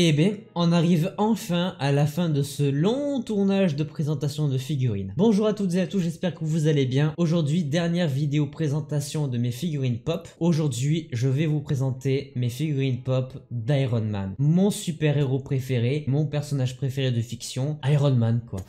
Eh ben, on arrive enfin à la fin de ce long tournage de présentation de figurines. Bonjour à toutes et à tous, j'espère que vous allez bien. Aujourd'hui, dernière vidéo présentation de mes figurines pop. Aujourd'hui, je vais vous présenter mes figurines pop d'Iron Man. Mon super-héros préféré, mon personnage préféré de fiction, Iron Man quoi.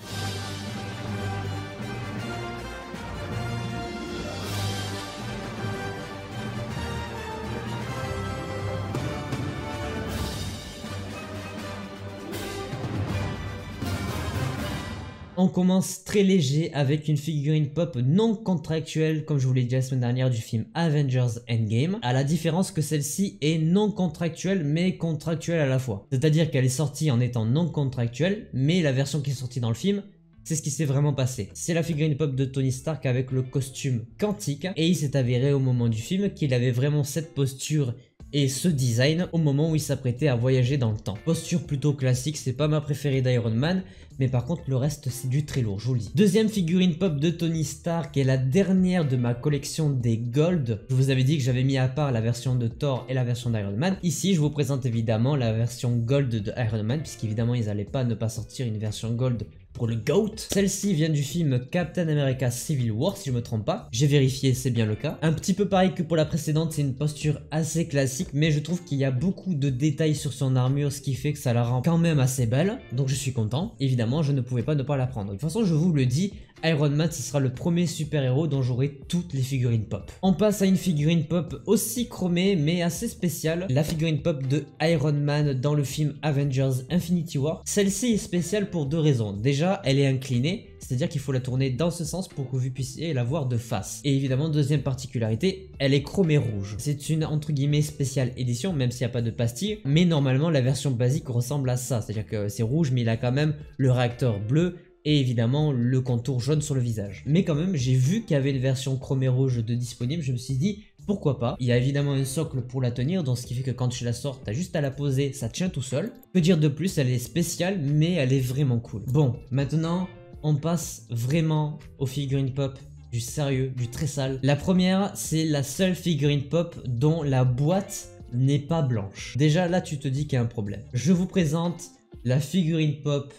on commence très léger avec une figurine pop non contractuelle comme je vous l'ai dit la semaine dernière du film Avengers Endgame, à la différence que celle-ci est non contractuelle mais contractuelle à la fois. C'est-à-dire qu'elle est sortie en étant non contractuelle, mais la version qui est sortie dans le film c'est ce qui s'est vraiment passé. C'est la figurine pop de Tony Stark avec le costume quantique et il s'est avéré au moment du film qu'il avait vraiment cette posture et ce design au moment où il s'apprêtait à voyager dans le temps. Posture plutôt classique, c'est pas ma préférée d'Iron Man, mais par contre le reste c'est du très lourd, je vous le Deuxième figurine pop de Tony Stark est la dernière de ma collection des Gold. Je vous avais dit que j'avais mis à part la version de Thor et la version d'Iron Man. Ici je vous présente évidemment la version Gold de Iron Man, puisqu'évidemment ils n'allaient pas ne pas sortir une version Gold pour le GOAT. Celle-ci vient du film Captain America Civil War, si je me trompe pas. J'ai vérifié, c'est bien le cas. Un petit peu pareil que pour la précédente, c'est une posture assez classique, mais je trouve qu'il y a beaucoup de détails sur son armure, ce qui fait que ça la rend quand même assez belle. Donc je suis content. Évidemment, je ne pouvais pas ne pas la prendre. De toute façon, je vous le dis, Iron Man, ce sera le premier super-héros dont j'aurai toutes les figurines pop. On passe à une figurine pop aussi chromée mais assez spéciale, la figurine pop de Iron Man dans le film Avengers Infinity War. Celle-ci est spéciale pour deux raisons. Déjà, elle est inclinée, c'est-à-dire qu'il faut la tourner dans ce sens pour que vous puissiez la voir de face. Et évidemment, deuxième particularité, elle est chromée rouge. C'est une entre guillemets spéciale édition, même s'il n'y a pas de pastille, mais normalement la version basique ressemble à ça, c'est-à-dire que c'est rouge mais il a quand même le réacteur bleu et évidemment le contour jaune sur le visage. Mais quand même, j'ai vu qu'il y avait une version chromée rouge de disponible, je me suis dit pourquoi pas. Il y a évidemment un socle pour la tenir, donc ce qui fait que quand tu la sors, t'as juste à la poser, ça tient tout seul. Peut dire de plus, elle est spéciale, mais elle est vraiment cool. Bon, maintenant, on passe vraiment aux figurines pop du sérieux, du très sale. La première, c'est la seule figurine pop dont la boîte n'est pas blanche. Déjà là, tu te dis qu'il y a un problème. Je vous présente la figurine pop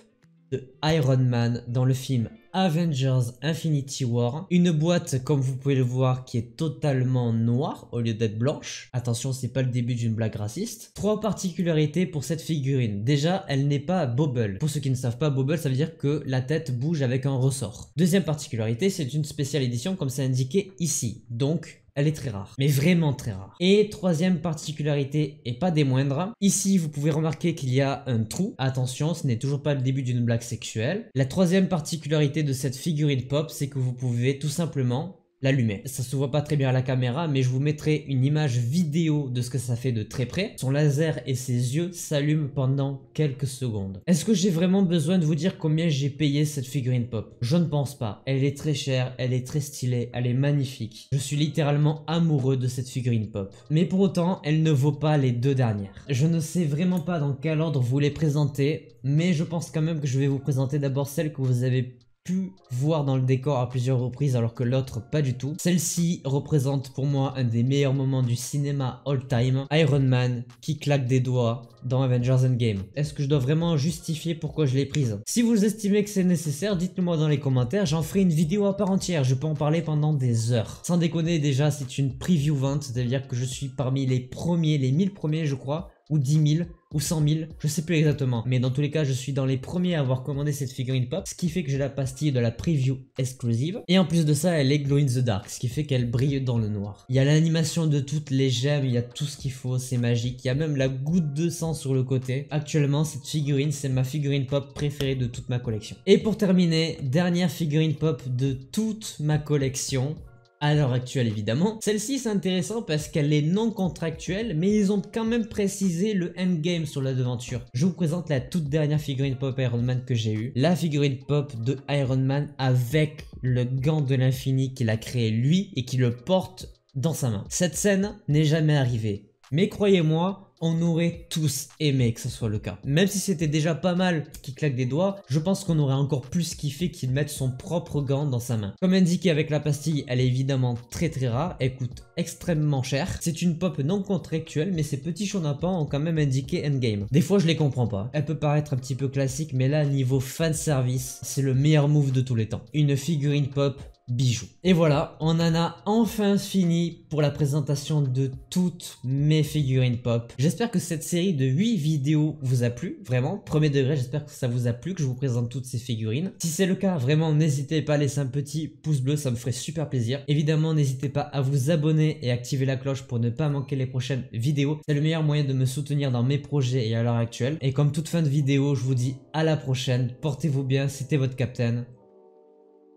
de Iron Man dans le film Avengers Infinity War. Une boîte, comme vous pouvez le voir, qui est totalement noire au lieu d'être blanche. Attention, c'est pas le début d'une blague raciste. Trois particularités pour cette figurine. Déjà, elle n'est pas bobble. Pour ceux qui ne savent pas, bobble, ça veut dire que la tête bouge avec un ressort. Deuxième particularité, c'est une spéciale édition comme c'est indiqué ici. Donc, elle est très rare, mais vraiment très rare. Et troisième particularité, et pas des moindres, ici vous pouvez remarquer qu'il y a un trou. Attention, ce n'est toujours pas le début d'une blague sexuelle. La troisième particularité de cette figurine pop, c'est que vous pouvez tout simplement l'allumer. Ça se voit pas très bien à la caméra, mais je vous mettrai une image vidéo de ce que ça fait de très près. Son laser et ses yeux s'allument pendant quelques secondes. Est-ce que j'ai vraiment besoin de vous dire combien j'ai payé cette figurine pop Je ne pense pas. Elle est très chère, elle est très stylée, elle est magnifique. Je suis littéralement amoureux de cette figurine pop. Mais pour autant, elle ne vaut pas les deux dernières. Je ne sais vraiment pas dans quel ordre vous les présenter, mais je pense quand même que je vais vous présenter d'abord celle que vous avez pu voir dans le décor à plusieurs reprises alors que l'autre pas du tout. Celle-ci représente pour moi un des meilleurs moments du cinéma all time, Iron Man qui claque des doigts dans Avengers Endgame. Est-ce que je dois vraiment justifier pourquoi je l'ai prise Si vous estimez que c'est nécessaire, dites-le moi dans les commentaires, j'en ferai une vidéo à part entière, je peux en parler pendant des heures. Sans déconner déjà, c'est une preview vente, c'est-à-dire que je suis parmi les premiers, les 1000 premiers je crois, ou dix 000 ou 100 000, je sais plus exactement. Mais dans tous les cas, je suis dans les premiers à avoir commandé cette figurine pop, ce qui fait que j'ai la pastille de la preview exclusive. Et en plus de ça, elle est glow in the dark, ce qui fait qu'elle brille dans le noir. Il y a l'animation de toutes les gemmes, il y a tout ce qu'il faut, c'est magique. Il y a même la goutte de sang sur le côté. Actuellement, cette figurine, c'est ma figurine pop préférée de toute ma collection. Et pour terminer, dernière figurine pop de toute ma collection, à l'heure actuelle évidemment. Celle-ci c'est intéressant parce qu'elle est non contractuelle mais ils ont quand même précisé le endgame sur la devanture. Je vous présente la toute dernière figurine pop Iron Man que j'ai eue. La figurine pop de Iron Man avec le gant de l'infini qu'il a créé lui et qui le porte dans sa main. Cette scène n'est jamais arrivée. Mais croyez-moi, on aurait tous aimé que ce soit le cas. Même si c'était déjà pas mal qu'il claque des doigts, je pense qu'on aurait encore plus kiffé qu'il mette son propre gant dans sa main. Comme indiqué avec la pastille, elle est évidemment très très rare, elle coûte extrêmement cher. C'est une pop non contractuelle, mais ces petits chonapans ont quand même indiqué endgame. Des fois je les comprends pas. Elle peut paraître un petit peu classique, mais là niveau fan service, c'est le meilleur move de tous les temps. Une figurine pop bijoux. Et voilà, on en a enfin fini pour la présentation de toutes mes figurines pop. J'espère que cette série de 8 vidéos vous a plu, vraiment, premier degré, j'espère que ça vous a plu, que je vous présente toutes ces figurines. Si c'est le cas, vraiment, n'hésitez pas à laisser un petit pouce bleu, ça me ferait super plaisir. Évidemment, n'hésitez pas à vous abonner et activer la cloche pour ne pas manquer les prochaines vidéos. C'est le meilleur moyen de me soutenir dans mes projets et à l'heure actuelle. Et comme toute fin de vidéo, je vous dis à la prochaine, portez-vous bien, c'était votre Cap'tain.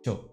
Ciao